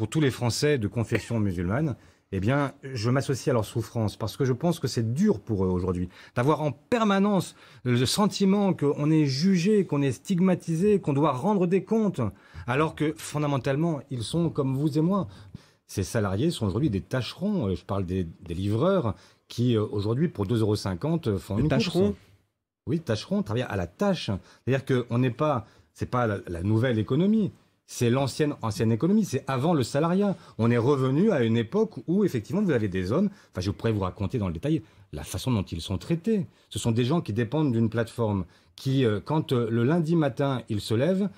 pour tous les Français de confession musulmane, eh bien, je m'associe à leur souffrance parce que je pense que c'est dur pour eux aujourd'hui d'avoir en permanence le sentiment qu'on est jugé, qu'on est stigmatisé, qu'on doit rendre des comptes, alors que fondamentalement, ils sont comme vous et moi. Ces salariés sont aujourd'hui des tâcherons. Euh, je parle des, livreurs qui, euh, aujourd'hui, pour 2,50 euros, euh, font une tâcherons. Oui, tâcherons, travaillent à la tâche. C'est-à-dire qu'on n'est pas, c'est pas la nouvelle économie c'est l'ancienne ancienne économie, c'est avant le salariat. On est revenu à une époque où effectivement vous avez des hommes, enfin je pourrais vous raconter dans le détail la façon dont ils sont traités. Ce sont des gens qui dépendent d'une plateforme qui euh, quand euh, le lundi matin ils se lèvent,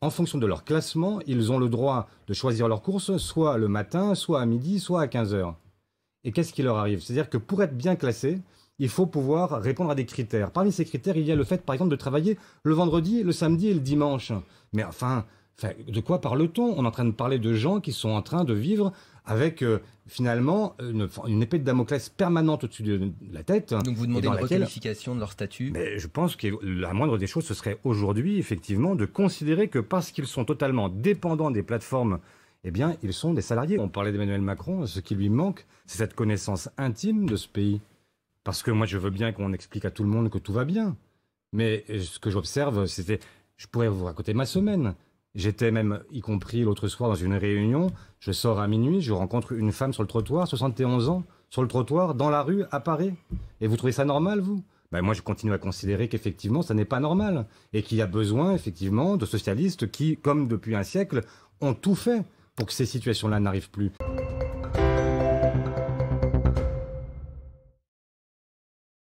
en fonction de leur classement, ils ont le droit de choisir leur course, soit le matin, soit à midi, soit à 15 heures. Et qu'est-ce qui leur arrive C'est-à-dire que pour être bien classé, il faut pouvoir répondre à des critères. Parmi ces critères, il y a le fait par exemple de travailler le vendredi, le samedi et le dimanche. Mais enfin, de quoi parle-t-on On est en train de parler de gens qui sont en train de vivre avec euh, finalement une, épée de Damoclès permanente au-dessus de, la tête. Donc vous demandez une requalification de leur statut mais Je pense que la moindre des choses, ce serait aujourd'hui effectivement de considérer que parce qu'ils sont totalement dépendants des plateformes eh bien, ils sont des salariés. On parlait d'Emmanuel Macron, ce qui lui manque, c'est cette connaissance intime de ce pays. Parce que moi, je veux bien qu'on explique à tout le monde que tout va bien. Mais euh, ce que j'observe, c'était. Je pourrais vous raconter ma semaine. J'étais même, y compris l'autre soir, dans une réunion. Je sors à minuit, je rencontre une femme sur le trottoir, 71 ans, sur le trottoir, dans la rue, à Paris. Et vous trouvez ça normal, vous ben moi, je continue à considérer qu'effectivement, ça n'est pas normal et qu'il y a besoin, effectivement, de socialistes qui, comme depuis un siècle, ont tout fait pour que ces situations-là n'arrivent plus.